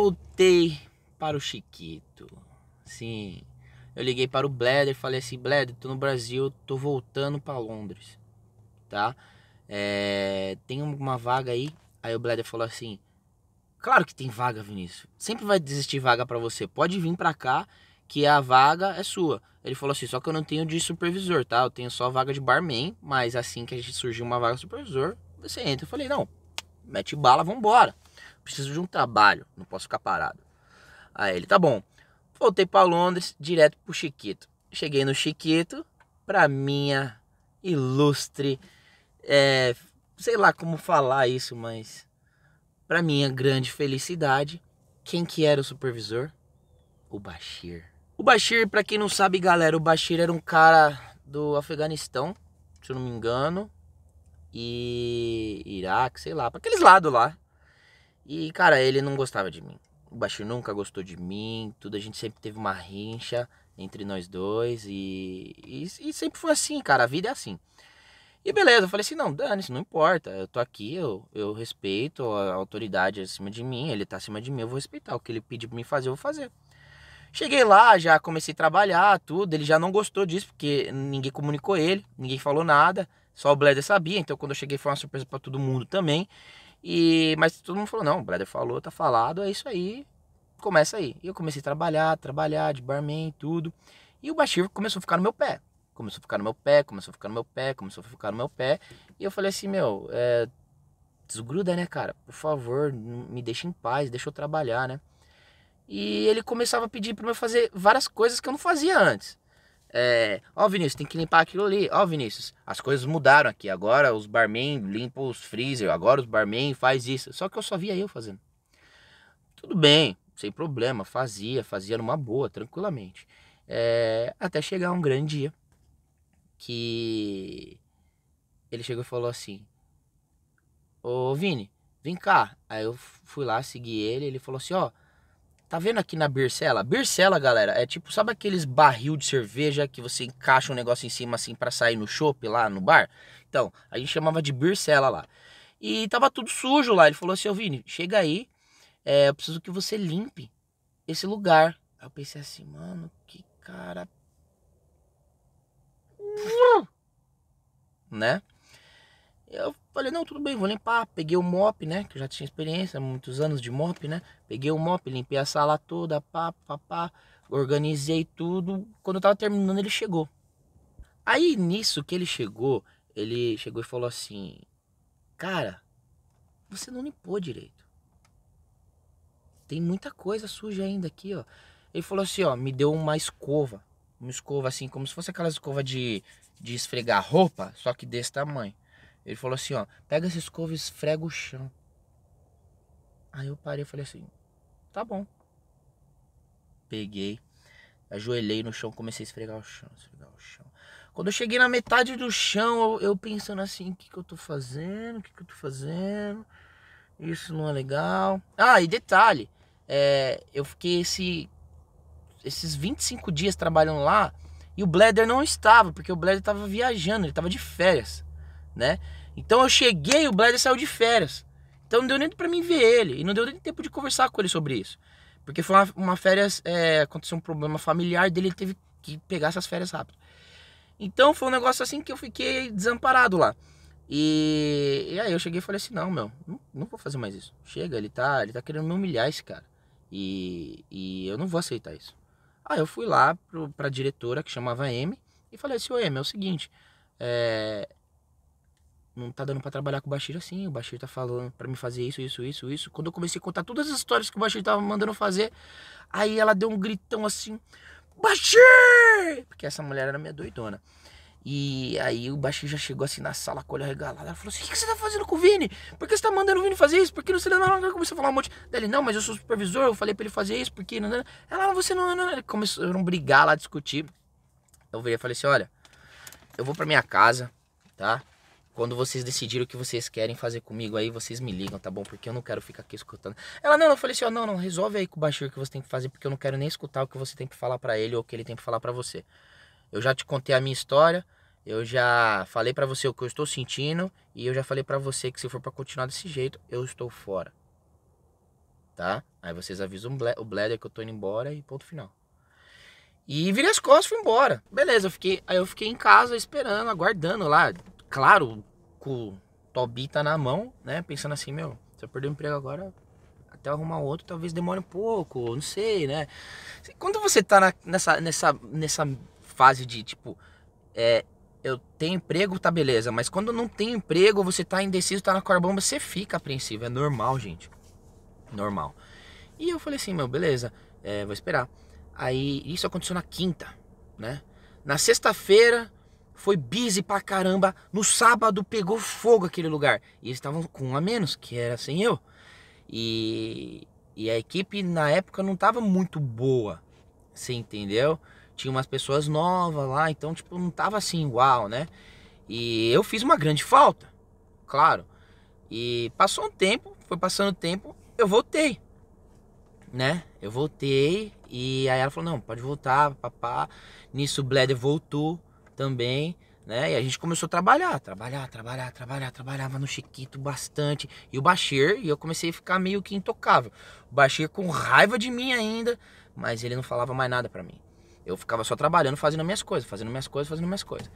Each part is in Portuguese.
voltei para o Chiquito. Sim, eu liguei para o Bleder e falei assim: Bleder, tô no Brasil, tô voltando para Londres, tá? É, tem uma vaga aí? Aí o Bleder falou assim: Claro que tem vaga, Vinícius. Sempre vai desistir vaga para você. Pode vir para cá, que a vaga é sua. Ele falou assim: Só que eu não tenho de supervisor, tá? Eu tenho só vaga de barman, mas assim que a gente surgiu uma vaga de supervisor, você entra. Eu falei: Não, mete bala, vambora. embora preciso de um trabalho, não posso ficar parado. Aí ele, tá bom. Voltei para Londres, direto pro Chiquito. Cheguei no Chiquito, pra minha ilustre, é, sei lá como falar isso, mas pra minha grande felicidade, quem que era o supervisor? O Bashir. O Bashir, para quem não sabe, galera, o Bashir era um cara do Afeganistão, se eu não me engano, e Iraque, sei lá, para aqueles lados lá. E, cara, ele não gostava de mim. O Bashir nunca gostou de mim, tudo. A gente sempre teve uma rincha entre nós dois e, e, e sempre foi assim, cara. A vida é assim. E beleza, eu falei assim: não, dane-se, não importa. Eu tô aqui, eu, eu respeito a autoridade acima de mim, ele tá acima de mim, eu vou respeitar. O que ele pedir pra mim fazer, eu vou fazer. Cheguei lá, já comecei a trabalhar, tudo. Ele já não gostou disso, porque ninguém comunicou ele, ninguém falou nada, só o Blazer sabia. Então, quando eu cheguei, foi uma surpresa para todo mundo também. E, mas todo mundo falou, não, o brother falou, tá falado, é isso aí, começa aí. E eu comecei a trabalhar, trabalhar de barman tudo. E o Bashir começou a ficar no meu pé. Começou a ficar no meu pé, começou a ficar no meu pé, começou a ficar no meu pé. E eu falei assim, meu, é, desgruda, né, cara? Por favor, me deixa em paz, deixa eu trabalhar, né? E ele começava a pedir para eu fazer várias coisas que eu não fazia antes. É, ó, Vinícius, tem que limpar aquilo ali. Ó, Vinícius, as coisas mudaram aqui. Agora os barman limpam os freezer, agora os barman faz isso. Só que eu só via eu fazendo. Tudo bem, sem problema, fazia, fazia numa boa, tranquilamente. É, até chegar um grande dia que ele chegou e falou assim: Ô Vini, vem cá. Aí eu fui lá, segui ele. Ele falou assim: Ó, Tá vendo aqui na bircela? Bircela, galera, é tipo, sabe aqueles barril de cerveja que você encaixa um negócio em cima assim para sair no chopp lá no bar? Então, a gente chamava de bircela lá. E tava tudo sujo lá. Ele falou assim: Ô Vini, chega aí, é, eu preciso que você limpe esse lugar. Aí eu pensei assim, mano, que cara. né? Eu falei, não, tudo bem, vou limpar. Peguei o mop, né? Que eu já tinha experiência, muitos anos de mop, né? Peguei o mop, limpei a sala toda, pá, pá, pá. Organizei tudo. Quando eu tava terminando, ele chegou. Aí, nisso que ele chegou, ele chegou e falou assim: Cara, você não limpou direito. Tem muita coisa suja ainda aqui, ó. Ele falou assim, ó, me deu uma escova. Uma escova assim, como se fosse aquela escova de, de esfregar roupa, só que desse tamanho. Ele falou assim, ó, pega essa escova e esfrega o chão. Aí eu parei e falei assim, tá bom. Peguei, ajoelhei no chão, comecei a esfregar o chão, esfregar o chão. Quando eu cheguei na metade do chão, eu, eu pensando assim, o que, que eu tô fazendo? O que, que eu tô fazendo? Isso não é legal. Ah, e detalhe, é, eu fiquei esse, esses 25 dias trabalhando lá e o Bladder não estava, porque o Bladder tava viajando, ele tava de férias, né? Então eu cheguei, o Blader saiu de férias. Então não deu nem para mim ver ele. E não deu nem tempo de conversar com ele sobre isso. Porque foi uma, uma férias. É, aconteceu um problema familiar dele, ele teve que pegar essas férias rápido. Então foi um negócio assim que eu fiquei desamparado lá. E, e aí eu cheguei e falei assim, não, meu, não, não, vou fazer mais isso. Chega, ele tá, ele tá querendo me humilhar esse cara. E, e eu não vou aceitar isso. Aí eu fui lá pro, pra diretora que chamava M e falei assim, ô M, é o seguinte, é, não tá dando para trabalhar com o Bashir assim, o Bashir tá falando para me fazer isso, isso, isso, isso. Quando eu comecei a contar todas as histórias que o Bashir tava mandando fazer, aí ela deu um gritão assim, Bashir! Porque essa mulher era minha doidona. E aí o Bashir já chegou assim na sala com o olho regalado. Ela falou assim: O que, você tá fazendo com o Vini? Por que você tá mandando o Vini fazer isso? Porque não sei lá. Ela começou a falar um monte dele: Não, mas eu sou supervisor, eu falei pra ele fazer isso, porque. Não, Ela, ah, você não. não. não. começou a brigar lá, discutir. Eu virei e falei assim: Olha, eu vou pra minha casa, tá? Quando vocês decidirem o que vocês querem fazer comigo, aí vocês me ligam, tá bom? Porque eu não quero ficar aqui escutando. Ela, não, eu falei assim, ó, não, não, resolve aí com o Bashir o que você tem que fazer, porque eu não quero nem escutar o que você tem que falar para ele ou o que ele tem que falar para você. Eu já te contei a minha história, eu já falei para você o que eu estou sentindo e eu já falei para você que se for para continuar desse jeito, eu estou fora. Tá? Aí vocês avisam o Bladder que eu tô indo embora e ponto final. E virei as costas e fui embora. Beleza, eu fiquei, aí eu fiquei em casa esperando, aguardando lá. Claro, com Tobita tá na mão, né? Pensando assim, meu, se eu perder o emprego agora, até arrumar outro, talvez demore um pouco, não sei, né? Quando você tá na, nessa, nessa, nessa fase de, tipo, é, eu tenho emprego, tá beleza, mas quando não tem emprego, você tá indeciso, tá na corbomba, você fica apreensivo, é normal, gente. Normal. E eu falei assim, meu, beleza, é, vou esperar. Aí, isso aconteceu na quinta, né? Na sexta-feira, foi busy pra caramba. No sábado pegou fogo aquele lugar. E eles estavam com um a menos, que era sem eu. E, e a equipe na época não tava muito boa. Você entendeu? Tinha umas pessoas novas lá, então tipo, não tava assim, uau, né? E eu fiz uma grande falta, claro. E passou um tempo, foi passando o tempo, eu voltei. Né? Eu voltei e aí ela falou: "Não, pode voltar, papá". Nisso o Bleder voltou também, né? E a gente começou a trabalhar, trabalhar, trabalhar, trabalhar, trabalhava no Chiquito bastante. E o Bashir, e eu comecei a ficar meio que intocável. O Bashir com raiva de mim ainda, mas ele não falava mais nada para mim. Eu ficava só trabalhando, fazendo minhas coisas, fazendo minhas coisas, fazendo minhas coisas.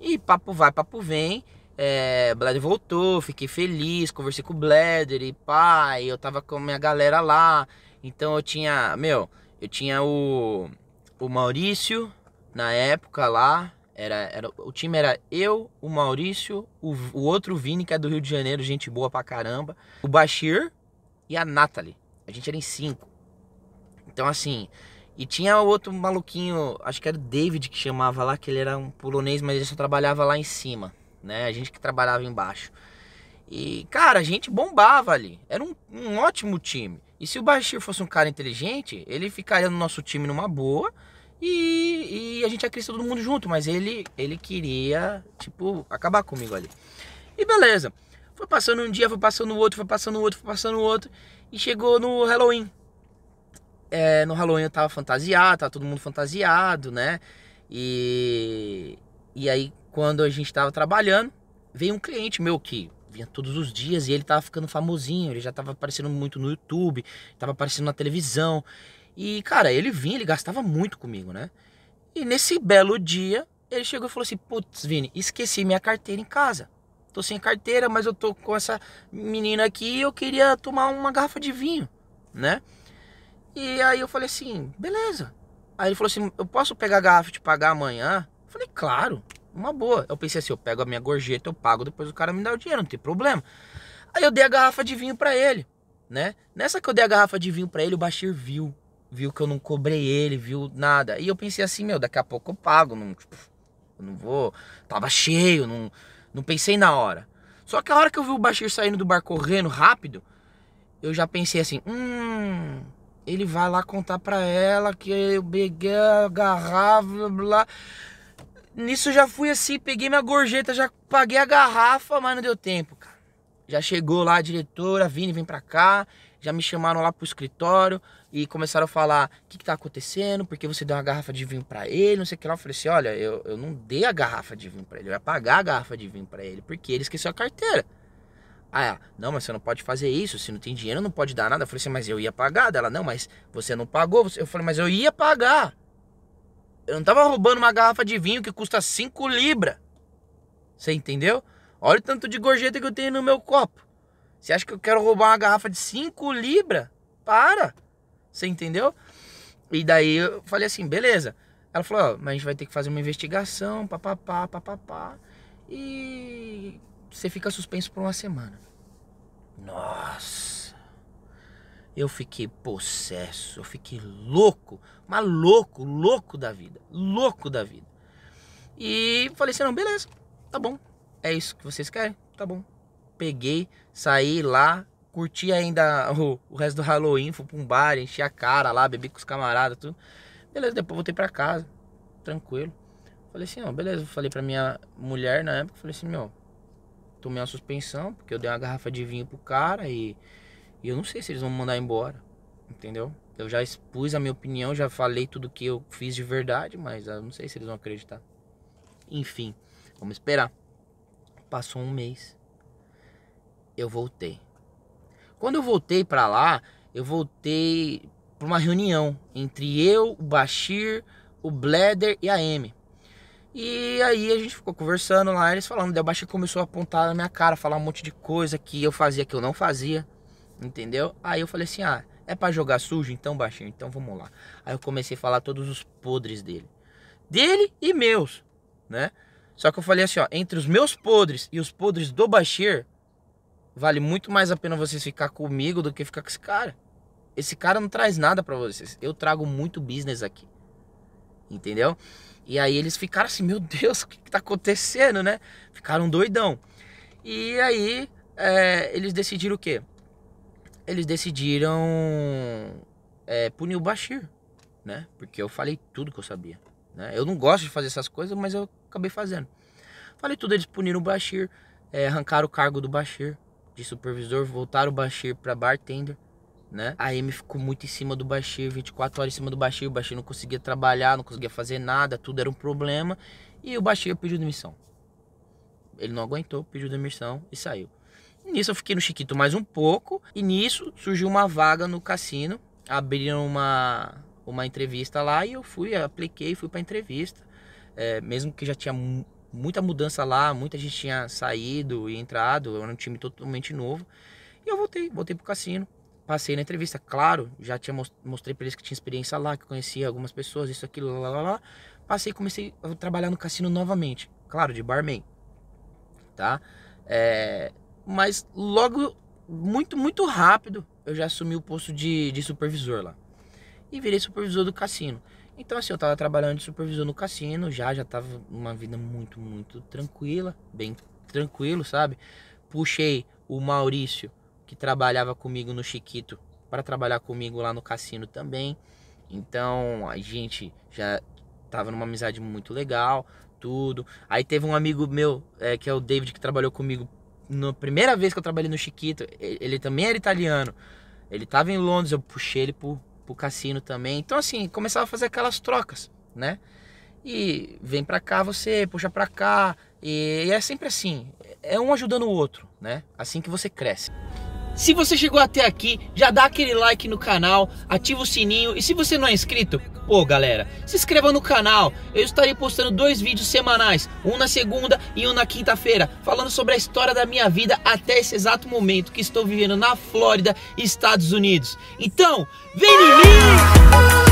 E papo vai, papo vem. É, Blader voltou, fiquei feliz, conversei com o Blader e pai eu tava com a minha galera lá. Então eu tinha, meu, eu tinha o, o Maurício na época lá, era, era, o time era eu, o Maurício, o, o outro Vini, que é do Rio de Janeiro, gente boa pra caramba, o Bashir e a Nathalie. A gente era em cinco. Então, assim. E tinha outro maluquinho, acho que era o David que chamava lá, que ele era um polonês, mas ele só trabalhava lá em cima, né? A gente que trabalhava embaixo. E, cara, a gente bombava ali. Era um, um ótimo time. E se o Bashir fosse um cara inteligente, ele ficaria no nosso time numa boa e, e, a gente ia crescer todo mundo junto, mas ele, ele queria, tipo, acabar comigo ali. E beleza. Foi passando um dia, foi passando outro, foi passando outro, foi passando outro. E chegou no Halloween. É, no Halloween eu tava fantasiado, tava todo mundo fantasiado, né? E, e aí, quando a gente tava trabalhando, veio um cliente meu que vinha todos os dias e ele tava ficando famosinho, ele já tava aparecendo muito no YouTube, tava aparecendo na televisão. E, cara, ele vinha, ele gastava muito comigo, né? E nesse belo dia, ele chegou e falou assim: Putz, Vini, esqueci minha carteira em casa. Tô sem carteira, mas eu tô com essa menina aqui e eu queria tomar uma garrafa de vinho, né? E aí eu falei assim: beleza. Aí ele falou assim: eu posso pegar a garrafa e te pagar amanhã? Eu falei: claro, uma boa. Eu pensei assim: eu pego a minha gorjeta, eu pago, depois o cara me dá o dinheiro, não tem problema. Aí eu dei a garrafa de vinho para ele, né? Nessa que eu dei a garrafa de vinho para ele, o Bashir viu viu que eu não cobrei ele, viu nada. E eu pensei assim, meu, daqui a pouco eu pago, não, tipo, eu não vou. Tava cheio, não, não pensei na hora. Só que a hora que eu vi o Bashir saindo do bar correndo rápido, eu já pensei assim, hum, ele vai lá contar pra ela que eu peguei a garrafa, blá, blá. Nisso eu já fui assim, peguei minha gorjeta, já paguei a garrafa, mas não deu tempo, cara. Já chegou lá a diretora, Vini, vem pra cá já me chamaram lá pro escritório e começaram a falar: o que, que tá acontecendo? porque você deu uma garrafa de vinho para ele? Não sei o que lá. Eu falei assim: olha, eu, eu não dei a garrafa de vinho para ele, eu ia pagar a garrafa de vinho para ele, porque ele esqueceu a carteira. Ah, é. não, mas você não pode fazer isso. Se não tem dinheiro, não pode dar nada. Eu falei assim, mas eu ia pagar dela. Não, mas você não pagou. Eu falei, mas eu ia pagar. Eu não tava roubando uma garrafa de vinho que custa 5 libras. Você entendeu? Olha o tanto de gorjeta que eu tenho no meu copo. Você acha que eu quero roubar uma garrafa de 5 libras? Para! Você entendeu? E daí eu falei assim, beleza. Ela falou, ó, mas a gente vai ter que fazer uma investigação, papapá, papapá. E você fica suspenso por uma semana. Nossa! Eu fiquei possesso, eu fiquei louco, mas louco, louco da vida, louco da vida. E falei assim, não, beleza, tá bom. É isso que vocês querem? Tá bom peguei, saí lá, curti ainda o, o resto do Halloween, fui pra um bar, enchi a cara lá, bebi com os camaradas, tudo. Beleza, depois voltei pra casa, tranquilo. Falei assim, ó, beleza, falei pra minha mulher na época, falei assim, meu, tomei uma suspensão, porque eu dei uma garrafa de vinho pro cara e, e eu não sei se eles vão me mandar embora, entendeu? Eu já expus a minha opinião, já falei tudo que eu fiz de verdade, mas eu não sei se eles vão acreditar. Enfim, vamos esperar. Passou um mês eu voltei. Quando eu voltei para lá, eu voltei para uma reunião entre eu, o Bashir, o Bleder e a M. E aí a gente ficou conversando lá, eles falando, daí o Bashir começou a apontar na minha cara, falar um monte de coisa que eu fazia que eu não fazia, entendeu? Aí eu falei assim: "Ah, é para jogar sujo então, Bashir? Então vamos lá". Aí eu comecei a falar todos os podres dele. Dele e meus, né? Só que eu falei assim, ó, entre os meus podres e os podres do Bashir, vale muito mais a pena vocês ficar comigo do que ficar com esse cara. Esse cara não traz nada para vocês. Eu trago muito business aqui. Entendeu? E aí eles ficaram assim, meu Deus, o que, que tá acontecendo, né? Ficaram doidão. E aí é, eles decidiram o quê? Eles decidiram é, punir o Bashir, né? Porque eu falei tudo que eu sabia. Né? Eu não gosto de fazer essas coisas, mas eu acabei fazendo. Falei tudo, eles puniram o Bashir, é, arrancaram o cargo do Bashir, de supervisor, voltaram o Bashir para bartender, né? A Amy ficou muito em cima do Bashir, 24 horas em cima do Bashir, o Bashir não conseguia trabalhar, não conseguia fazer nada, tudo era um problema, e o Bashir pediu demissão. Ele não aguentou, pediu demissão e saiu. Nisso eu fiquei no Chiquito mais um pouco, e nisso surgiu uma vaga no cassino, abriram uma uma entrevista lá e eu fui, apliquei, fui para entrevista. É, mesmo que já tinha muita mudança lá, muita gente tinha saído e entrado, eu era um time totalmente novo. E eu voltei, voltei pro cassino, passei na entrevista, claro, já tinha mostrei para eles que tinha experiência lá, que conhecia algumas pessoas, isso aquilo, lá, lá, lá. Passei, comecei a trabalhar no cassino novamente, claro, de barman, tá? É, mas logo, muito, muito rápido, eu já assumi o posto de, de supervisor lá. E virei supervisor do cassino. Então, assim, eu tava trabalhando de supervisor no cassino, já, já tava uma vida muito, muito tranquila, bem tranquilo, sabe? Puxei o Maurício, que trabalhava comigo no Chiquito, para trabalhar comigo lá no cassino também. Então, a gente já tava numa amizade muito legal, tudo. Aí teve um amigo meu, é, que é o David, que trabalhou comigo na primeira vez que eu trabalhei no Chiquito. Ele, ele também era italiano. Ele tava em Londres, eu puxei ele pro pro cassino também. Então, assim, começava a fazer aquelas trocas, né? E vem pra cá você, puxa pra cá. E é sempre assim, é um ajudando o outro, né? Assim que você cresce. Se você chegou até aqui, já dá aquele like no canal, ativa o sininho e se você não é inscrito, pô galera, se inscreva no canal. Eu estarei postando dois vídeos semanais, um na segunda e um na quinta-feira, falando sobre a história da minha vida até esse exato momento que estou vivendo na Flórida, Estados Unidos. Então, vem em mim!